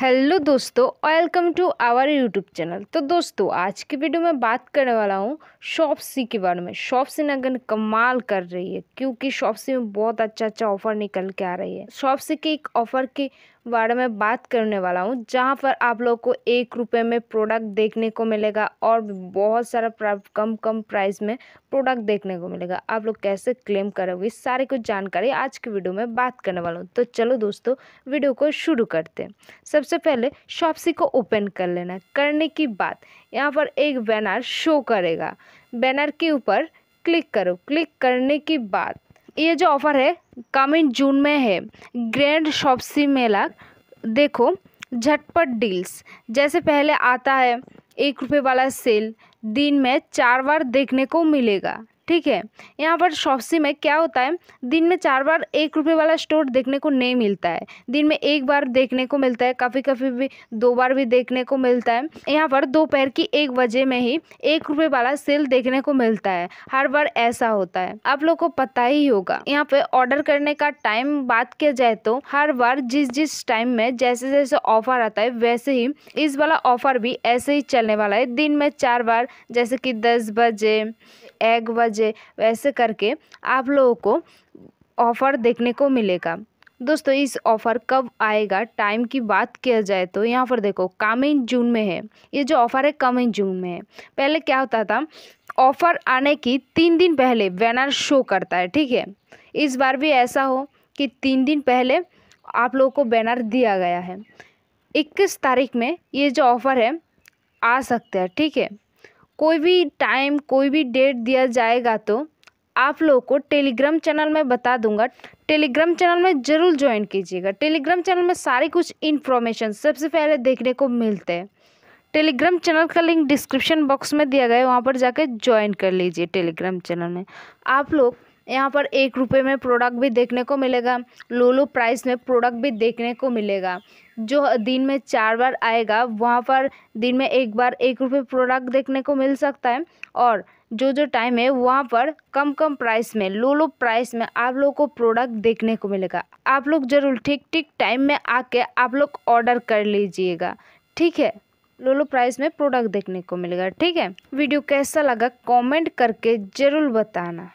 hello दोस्तों welcome to our YouTube channel तो दोस्तों आज की वीडियो में बात करने वाला हूँ शॉपसी के बारे में शॉपसी नगन कमाल कर रही है क्योंकि शॉपसी में बहुत अच्छा अच्छा ऑफर निकल के आ रही है शॉपसी के एक ऑफर के बारे में बात करने वाला हूँ जहाँ पर आप लोग को एक रुपये में प्रोडक्ट देखने को मिलेगा और बहुत सारा कम कम प्राइस में प्रोडक्ट देखने को मिलेगा आप लोग कैसे क्लेम करोगे सारी कुछ जानकारी आज की वीडियो में बात करने वाला हूँ तो चलो दोस्तों वीडियो को शुरू करते हैं सबसे पहले शॉपसी को ओपन कर लेना करने की बात यहाँ पर एक बैनर शो करेगा बैनर के ऊपर क्लिक करो क्लिक करने की बात ये जो ऑफ़र है कमिंग जून में है ग्रैंड शॉपसी मेला देखो झटपट डील्स जैसे पहले आता है एक रुपये वाला सेल दिन में चार बार देखने को मिलेगा ठीक है यहाँ पर शॉपसी में क्या होता है दिन में चार बार एक रुपये वाला स्टोर देखने को नहीं मिलता है दिन में एक बार देखने को मिलता है कभी कभी भी दो बार भी देखने को मिलता है यहाँ पर दोपहर की एक बजे में ही एक रुपये वाला सेल देखने को मिलता है हर बार ऐसा होता है आप लोग को पता ही होगा यहाँ पे ऑर्डर करने का टाइम बात किया जाए तो हर बार जिस जिस टाइम में जैसे जैसे ऑफर आता है वैसे ही इस वाला ऑफर भी ऐसे ही चलने वाला है दिन में चार बार जैसे कि दस बजे एक बजे बजे वैसे करके आप लोगों को ऑफ़र देखने को मिलेगा दोस्तों इस ऑफ़र कब आएगा टाइम की बात किया जाए तो यहाँ पर देखो कमिंग जून में है ये जो ऑफ़र है कमिंग जून में है पहले क्या होता था ऑफ़र आने की तीन दिन पहले बैनर शो करता है ठीक है इस बार भी ऐसा हो कि तीन दिन पहले आप लोगों को बैनर दिया गया है इक्कीस तारीख में ये जो ऑफ़र है आ सकते हैं ठीक है कोई भी टाइम कोई भी डेट दिया जाएगा तो आप लोगों को टेलीग्राम चैनल में बता दूंगा टेलीग्राम चैनल में ज़रूर ज्वाइन कीजिएगा टेलीग्राम चैनल में सारी कुछ इन्फॉर्मेशन सबसे पहले देखने को मिलते हैं टेलीग्राम चैनल का लिंक डिस्क्रिप्शन बॉक्स में दिया गया है वहाँ पर जाकर ज्वाइन कर लीजिए टेलीग्राम चैनल में आप लोग यहाँ पर एक रुपये में प्रोडक्ट भी देखने को मिलेगा लो लो प्राइस में प्रोडक्ट भी देखने को मिलेगा जो दिन में चार बार आएगा वहाँ पर दिन में एक बार एक रुपये प्रोडक्ट देखने को मिल सकता है और जो जो टाइम है वहाँ पर कम कम प्राइस में लो लो प्राइस में आप लोग को प्रोडक्ट देखने को मिलेगा आप लोग ज़रूर ठीक ठीक टाइम में आके आप लोग ऑर्डर कर लीजिएगा ठीक है लो लो प्राइस में प्रोडक्ट देखने को मिलेगा ठीक है वीडियो कैसा लगा कमेंट करके ज़रूर बताना